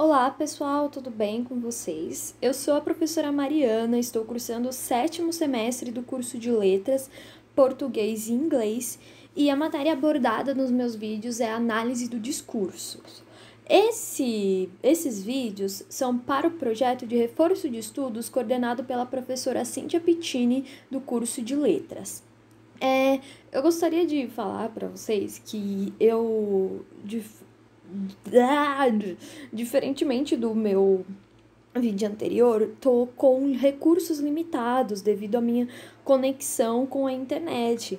Olá pessoal, tudo bem com vocês? Eu sou a professora Mariana, estou cursando o sétimo semestre do curso de Letras, Português e Inglês e a matéria abordada nos meus vídeos é a análise do discurso. Esse, esses vídeos são para o projeto de reforço de estudos coordenado pela professora Cintia Pittini do curso de Letras. É, eu gostaria de falar para vocês que eu, de, ah, diferentemente do meu vídeo anterior, tô com recursos limitados devido à minha conexão com a internet.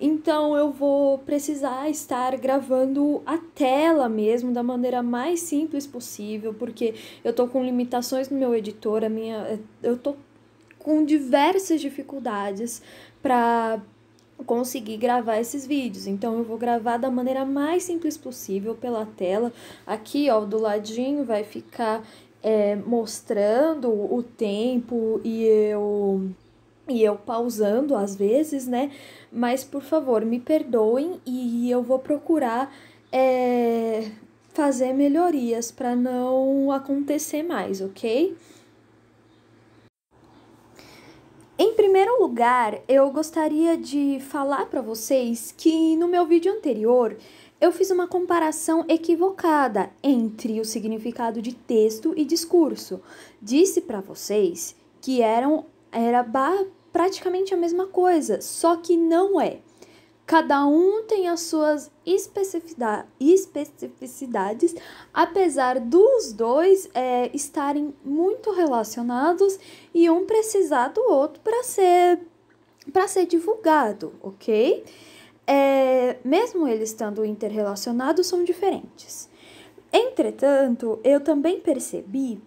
Então eu vou precisar estar gravando a tela mesmo da maneira mais simples possível, porque eu tô com limitações no meu editor, a minha eu tô com diversas dificuldades para conseguir gravar esses vídeos. Então, eu vou gravar da maneira mais simples possível pela tela. Aqui, ó, do ladinho vai ficar é, mostrando o tempo e eu e eu pausando às vezes, né? Mas por favor, me perdoem e eu vou procurar é, fazer melhorias para não acontecer mais, ok? Em primeiro lugar, eu gostaria de falar para vocês que no meu vídeo anterior eu fiz uma comparação equivocada entre o significado de texto e discurso. Disse para vocês que eram era praticamente a mesma coisa, só que não é. Cada um tem as suas especificidades, apesar dos dois é, estarem muito relacionados e um precisar do outro para ser para ser divulgado, ok? É, mesmo eles estando interrelacionados, são diferentes. Entretanto, eu também percebi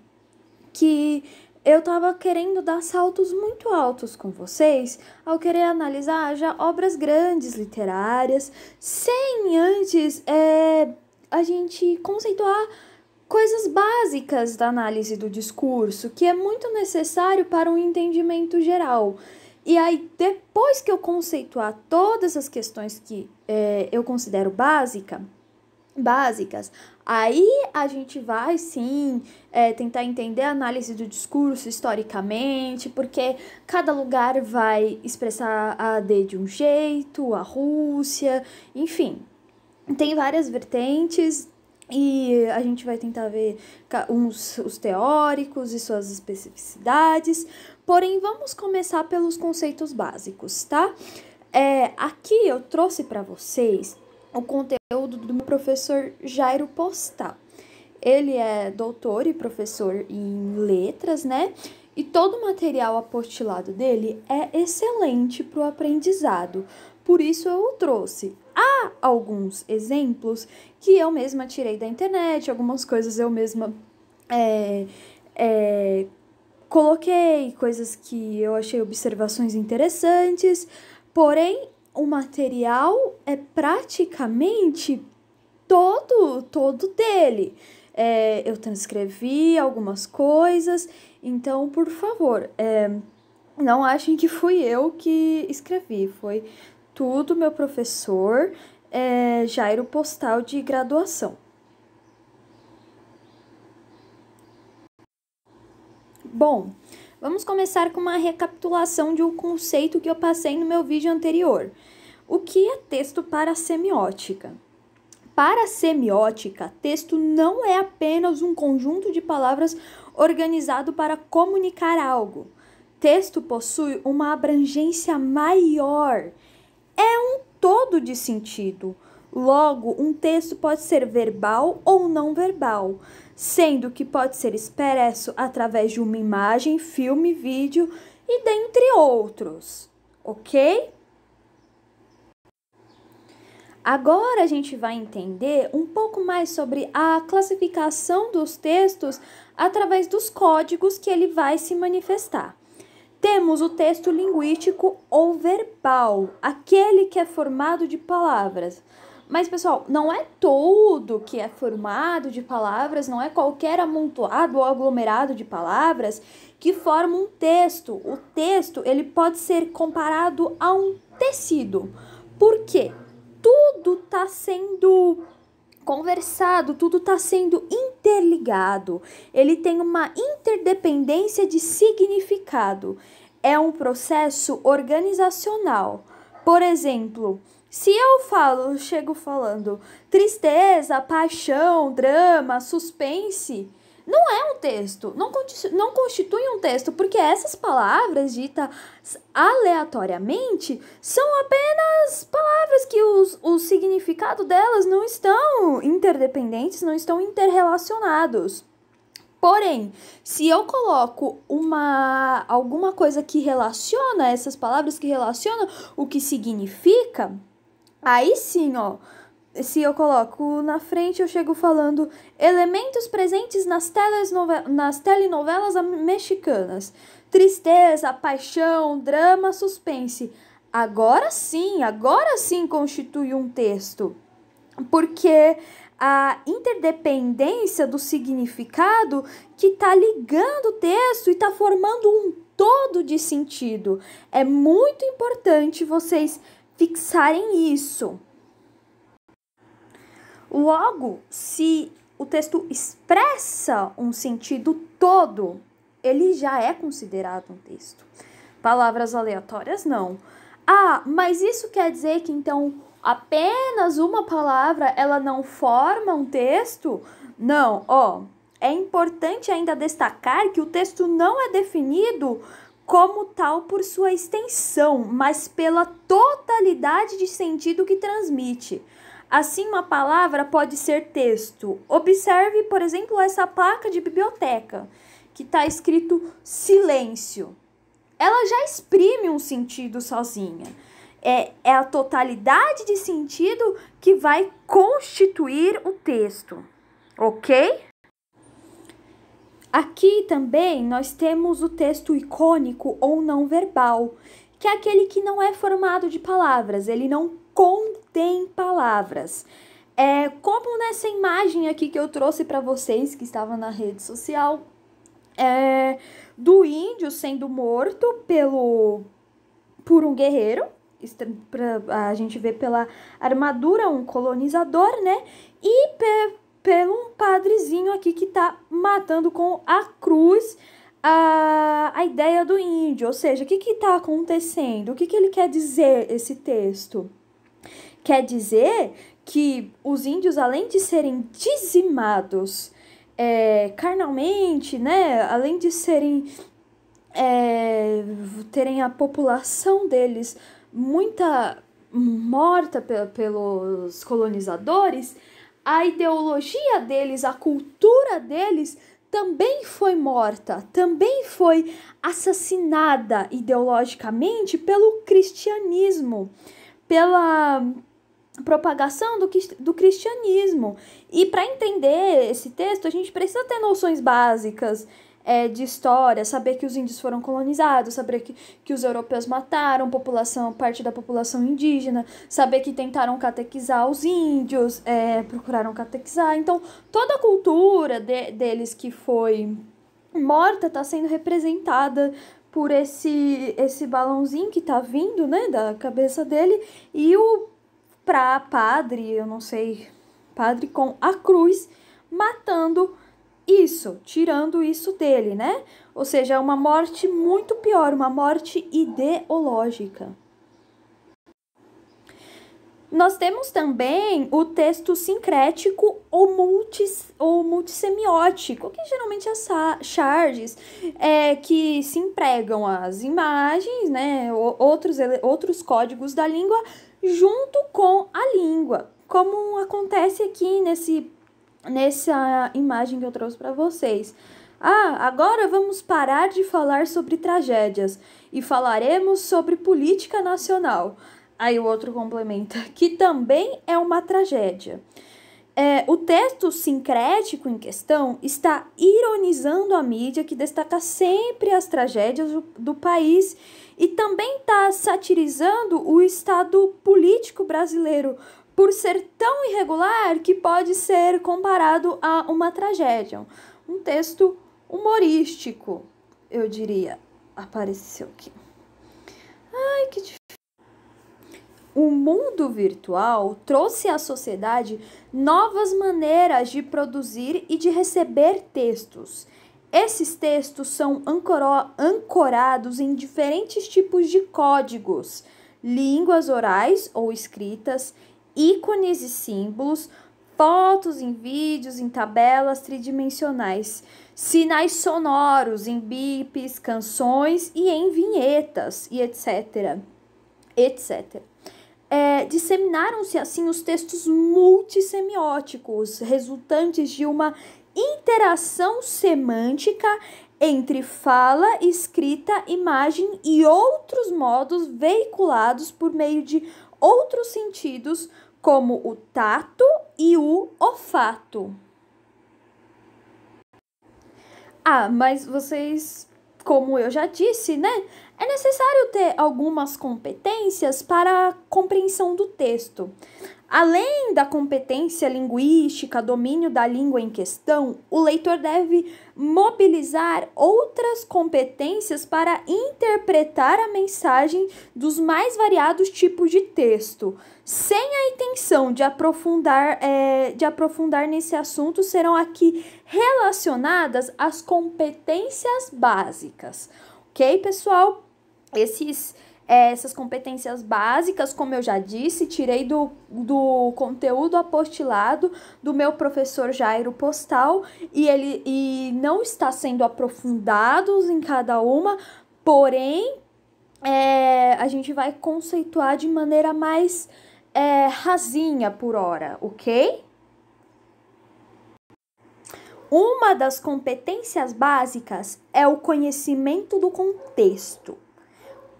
que eu tava querendo dar saltos muito altos com vocês ao querer analisar já obras grandes literárias, sem antes é, a gente conceituar coisas básicas da análise do discurso, que é muito necessário para um entendimento geral. E aí, depois que eu conceituar todas as questões que é, eu considero básica, básicas, Aí a gente vai sim é, tentar entender a análise do discurso historicamente, porque cada lugar vai expressar a AD de um jeito, a Rússia, enfim. Tem várias vertentes, e a gente vai tentar ver uns, os teóricos e suas especificidades. Porém, vamos começar pelos conceitos básicos, tá? É, aqui eu trouxe para vocês o conteúdo do meu professor Jairo Postal. Ele é doutor e professor em letras, né? E todo o material apostilado dele é excelente para o aprendizado, por isso eu o trouxe. Há alguns exemplos que eu mesma tirei da internet, algumas coisas eu mesma é, é, coloquei, coisas que eu achei observações interessantes, porém o material é praticamente todo, todo dele. É, eu transcrevi algumas coisas, então, por favor, é, não achem que fui eu que escrevi, foi tudo meu professor é, Jairo Postal de graduação. Bom, Vamos começar com uma recapitulação de um conceito que eu passei no meu vídeo anterior. O que é texto para semiótica? Para a semiótica, texto não é apenas um conjunto de palavras organizado para comunicar algo. Texto possui uma abrangência maior. É um todo de sentido. Logo, um texto pode ser verbal ou não verbal, sendo que pode ser expresso através de uma imagem, filme, vídeo e dentre outros, ok? Agora a gente vai entender um pouco mais sobre a classificação dos textos através dos códigos que ele vai se manifestar. Temos o texto linguístico ou verbal, aquele que é formado de palavras. Mas, pessoal, não é todo que é formado de palavras, não é qualquer amontoado ou aglomerado de palavras que forma um texto. O texto, ele pode ser comparado a um tecido. Por quê? Tudo está sendo conversado, tudo está sendo interligado. Ele tem uma interdependência de significado. É um processo organizacional. Por exemplo, se eu falo, chego falando tristeza, paixão, drama, suspense, não é um texto, não, constitui um texto, porque essas palavras ditas aleatoriamente são apenas palavras que os, o significado delas não estão interdependentes, não estão interrelacionados. Porém, se eu coloco uma alguma coisa que relaciona essas palavras que relaciona o que significa, Aí sim, ó. Se eu coloco na frente, eu chego falando elementos presentes nas, nas telenovelas mexicanas: tristeza, paixão, drama, suspense. Agora sim, agora sim constitui um texto. Porque a interdependência do significado que está ligando o texto e está formando um todo de sentido. É muito importante vocês fixarem isso. Logo, se o texto expressa um sentido todo, ele já é considerado um texto. Palavras aleatórias, não. Ah, mas isso quer dizer que então apenas uma palavra ela não forma um texto? Não, ó. É importante ainda destacar que o texto não é definido como tal por sua extensão, mas pela totalidade de sentido que transmite. Assim, uma palavra pode ser texto. Observe, por exemplo, essa placa de biblioteca que está escrito silêncio. Ela já exprime um sentido sozinha. É, é a totalidade de sentido que vai constituir o texto, ok? Aqui também nós temos o texto icônico ou não verbal, que é aquele que não é formado de palavras, ele não contém palavras. É como nessa imagem aqui que eu trouxe para vocês, que estava na rede social, é, do índio sendo morto pelo por um guerreiro, a gente vê pela armadura um colonizador, né? E pelo um padrezinho aqui que tá matando com a cruz a, a ideia do índio. Ou seja, o que que tá acontecendo? O que que ele quer dizer esse texto? Quer dizer que os índios, além de serem dizimados é, carnalmente, né, além de serem é, terem a população deles muita morta pelos colonizadores, a ideologia deles, a cultura deles também foi morta, também foi assassinada ideologicamente pelo cristianismo, pela propagação do, do cristianismo. E para entender esse texto, a gente precisa ter noções básicas é, de história, saber que os índios foram colonizados, saber que, que os europeus mataram população, parte da população indígena, saber que tentaram catequizar os índios, é, procuraram catequizar. Então, toda a cultura de, deles que foi morta está sendo representada por esse esse balãozinho que está vindo, né, da cabeça dele e o pra padre, eu não sei, padre com a cruz matando isso, tirando isso dele, né? Ou seja, uma morte muito pior, uma morte ideológica. Nós temos também o texto sincrético ou, multi, ou multissemiótico, que geralmente é charges é, que se empregam as imagens, né, outros, outros códigos da língua, junto com a língua, como acontece aqui nesse nessa imagem que eu trouxe para vocês. Ah, agora vamos parar de falar sobre tragédias e falaremos sobre política nacional. Aí o outro complementa, que também é uma tragédia. É, o texto sincrético em questão está ironizando a mídia que destaca sempre as tragédias do, do país e também está satirizando o estado político brasileiro, por ser tão irregular que pode ser comparado a uma tragédia. Um texto humorístico, eu diria. Apareceu aqui. Ai, que difícil. O mundo virtual trouxe à sociedade novas maneiras de produzir e de receber textos. Esses textos são ancorados em diferentes tipos de códigos, línguas orais ou escritas, ícones e símbolos, fotos em vídeos, em tabelas tridimensionais, sinais sonoros em bips, canções e em vinhetas e etc. etc. É, disseminaram-se assim os textos multissemióticos, resultantes de uma interação semântica entre fala, escrita, imagem e outros modos veiculados por meio de outros sentidos, como o tato e o olfato. Ah, mas vocês, como eu já disse, né? É necessário ter algumas competências para a compreensão do texto. Além da competência linguística, domínio da língua em questão, o leitor deve mobilizar outras competências para interpretar a mensagem dos mais variados tipos de texto. Sem a intenção de aprofundar, é, de aprofundar nesse assunto, serão aqui relacionadas as competências básicas. Ok, pessoal? esses é, essas competências básicas, como eu já disse, tirei do, do conteúdo apostilado do meu professor Jairo Postal e ele e não está sendo aprofundados em cada uma, porém é, a gente vai conceituar de maneira mais é, rasinha por hora, ok? Uma das competências básicas é o conhecimento do contexto.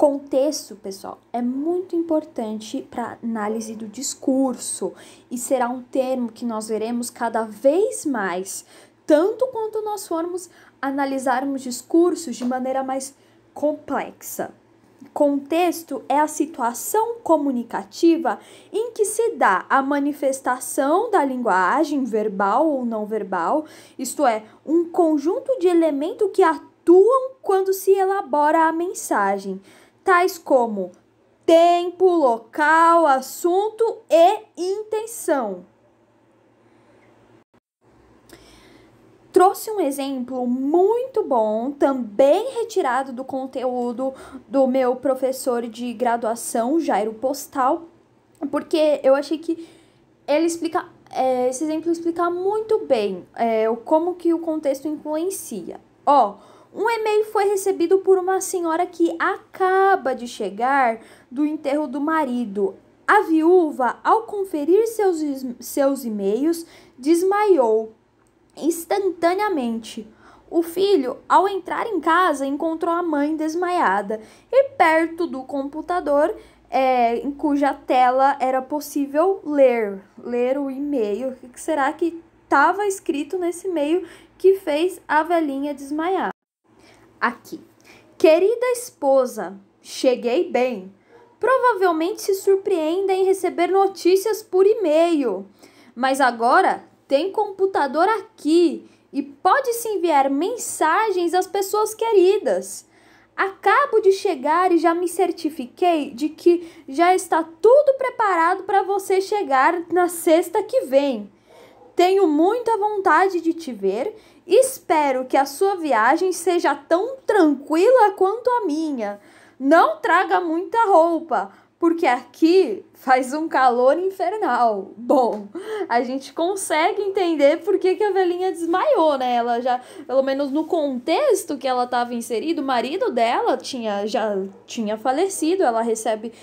Contexto, pessoal, é muito importante para análise do discurso e será um termo que nós veremos cada vez mais, tanto quanto nós formos analisarmos discursos de maneira mais complexa. Contexto é a situação comunicativa em que se dá a manifestação da linguagem verbal ou não verbal, isto é, um conjunto de elementos que atuam quando se elabora a mensagem tais como tempo, local, assunto e intenção. Trouxe um exemplo muito bom, também retirado do conteúdo do meu professor de graduação, Jairo Postal, porque eu achei que ele explica, é, esse exemplo explica muito bem é, como que o contexto influencia. Ó, oh, um e-mail foi recebido por uma senhora que acaba de chegar do enterro do marido. A viúva, ao conferir seus, seus e-mails, desmaiou instantaneamente. O filho, ao entrar em casa, encontrou a mãe desmaiada e perto do computador, é, em cuja tela era possível ler, ler o e-mail. O que será que estava escrito nesse e-mail que fez a velhinha desmaiar? aqui. Querida esposa, cheguei bem. Provavelmente se surpreenda em receber notícias por e-mail, mas agora tem computador aqui e pode-se enviar mensagens às pessoas queridas. Acabo de chegar e já me certifiquei de que já está tudo preparado para você chegar na sexta que vem. Tenho muita vontade de te ver. Espero que a sua viagem seja tão tranquila quanto a minha. Não traga muita roupa, porque aqui faz um calor infernal. Bom, a gente consegue entender por que, que a velhinha desmaiou, né? Ela já, pelo menos no contexto que ela estava inserida, o marido dela tinha já tinha falecido, ela recebe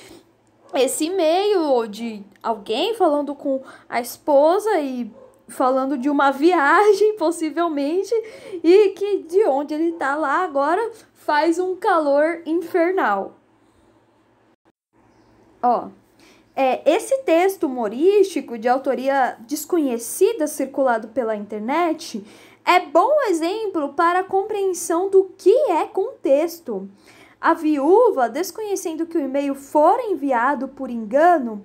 esse e-mail de alguém falando com a esposa e falando de uma viagem, possivelmente, e que de onde ele tá lá agora faz um calor infernal. Ó, é, esse texto humorístico de autoria desconhecida circulado pela internet é bom exemplo para a compreensão do que é contexto. A viúva, desconhecendo que o e-mail fora enviado por engano,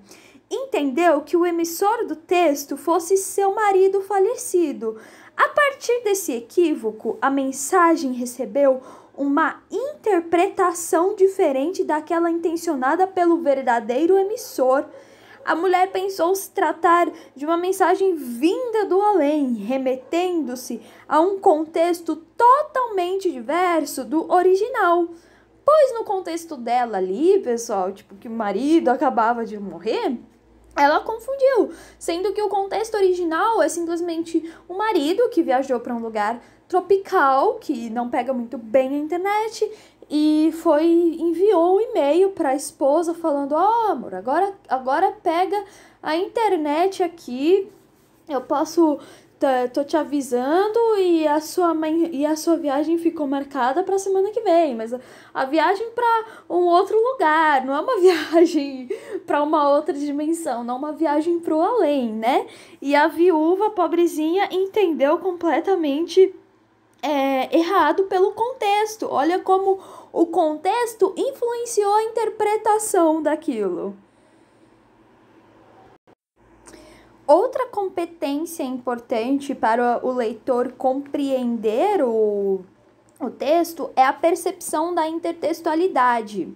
entendeu que o emissor do texto fosse seu marido falecido. A partir desse equívoco, a mensagem recebeu uma interpretação diferente daquela intencionada pelo verdadeiro emissor. A mulher pensou se tratar de uma mensagem vinda do além, remetendo-se a um contexto totalmente diverso do original. Pois no contexto dela ali, pessoal, tipo que o marido acabava de morrer, ela confundiu, sendo que o contexto original é simplesmente o marido que viajou para um lugar tropical, que não pega muito bem a internet, e foi enviou um e-mail para a esposa falando: "Ó, oh, amor, agora agora pega a internet aqui, eu posso tô te avisando e a sua mãe, e a sua viagem ficou marcada para semana que vem, mas a, a viagem para um outro lugar, não é uma viagem para uma outra dimensão, não é uma viagem pro além, né? E a viúva pobrezinha entendeu completamente é, errado pelo contexto. Olha como o contexto influenciou a interpretação daquilo. Outra competência importante para o leitor compreender o, o texto é a percepção da intertextualidade.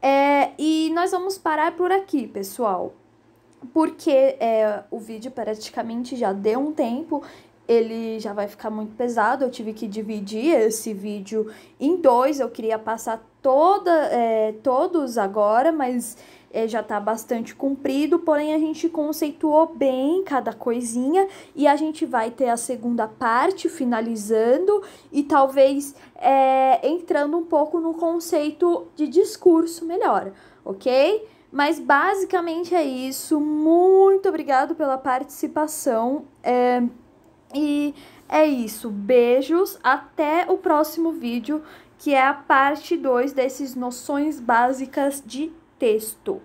É, e nós vamos parar por aqui, pessoal, porque é, o vídeo praticamente já deu um tempo, ele já vai ficar muito pesado. Eu tive que dividir esse vídeo em dois, eu queria passar toda, é, todos agora, mas é, já tá bastante comprido, porém a gente conceituou bem cada coisinha e a gente vai ter a segunda parte finalizando e talvez é, entrando um pouco no conceito de discurso melhor, ok? Mas basicamente é isso. Muito obrigado pela participação. É, e é isso. Beijos. Até o próximo vídeo que é a parte 2 dessas noções básicas de texto.